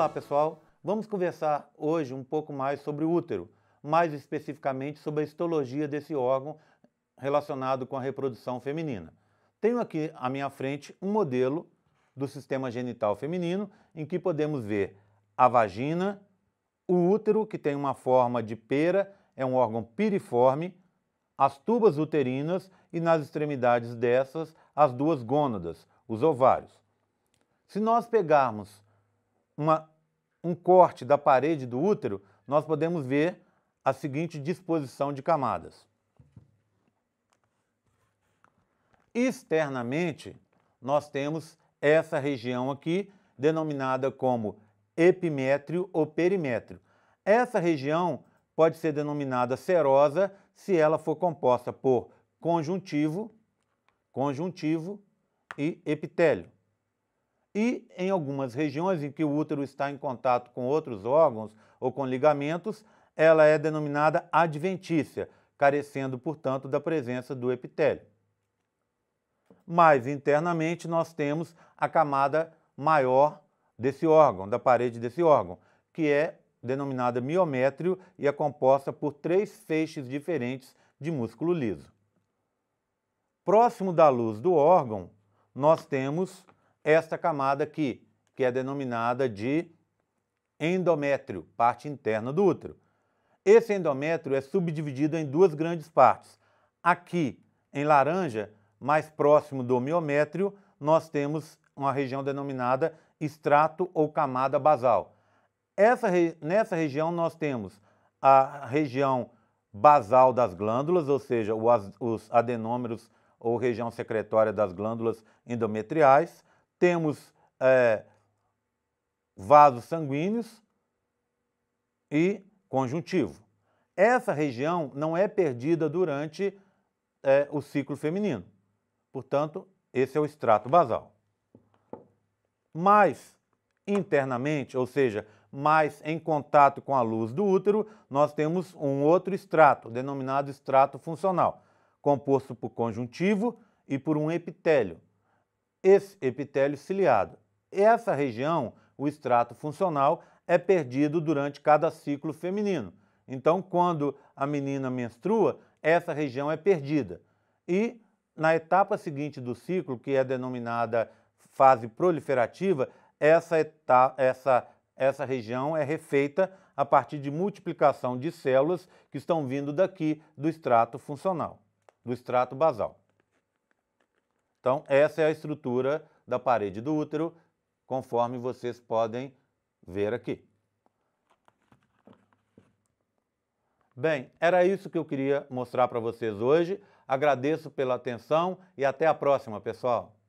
Olá pessoal, vamos conversar hoje um pouco mais sobre o útero, mais especificamente sobre a histologia desse órgão relacionado com a reprodução feminina. Tenho aqui à minha frente um modelo do sistema genital feminino em que podemos ver a vagina, o útero, que tem uma forma de pera, é um órgão piriforme, as tubas uterinas e nas extremidades dessas as duas gônadas, os ovários. Se nós pegarmos uma um corte da parede do útero, nós podemos ver a seguinte disposição de camadas. Externamente, nós temos essa região aqui, denominada como epimétrio ou perimétrio. Essa região pode ser denominada serosa se ela for composta por conjuntivo, conjuntivo e epitélio. E em algumas regiões em que o útero está em contato com outros órgãos ou com ligamentos, ela é denominada adventícia, carecendo, portanto, da presença do epitélio. Mas internamente nós temos a camada maior desse órgão, da parede desse órgão, que é denominada miométrio e é composta por três feixes diferentes de músculo liso. Próximo da luz do órgão, nós temos esta camada aqui, que é denominada de endométrio, parte interna do útero. Esse endométrio é subdividido em duas grandes partes. Aqui, em laranja, mais próximo do miométrio, nós temos uma região denominada extrato ou camada basal. Essa, nessa região nós temos a região basal das glândulas, ou seja, os adenômeros ou região secretória das glândulas endometriais, temos é, vasos sanguíneos e conjuntivo. Essa região não é perdida durante é, o ciclo feminino. Portanto, esse é o extrato basal. Mas internamente, ou seja, mais em contato com a luz do útero, nós temos um outro extrato, denominado extrato funcional, composto por conjuntivo e por um epitélio, esse epitélio ciliado. Essa região, o extrato funcional, é perdido durante cada ciclo feminino. Então, quando a menina menstrua, essa região é perdida. E na etapa seguinte do ciclo, que é denominada fase proliferativa, essa, etapa, essa, essa região é refeita a partir de multiplicação de células que estão vindo daqui do extrato funcional, do extrato basal. Então, essa é a estrutura da parede do útero, conforme vocês podem ver aqui. Bem, era isso que eu queria mostrar para vocês hoje. Agradeço pela atenção e até a próxima, pessoal!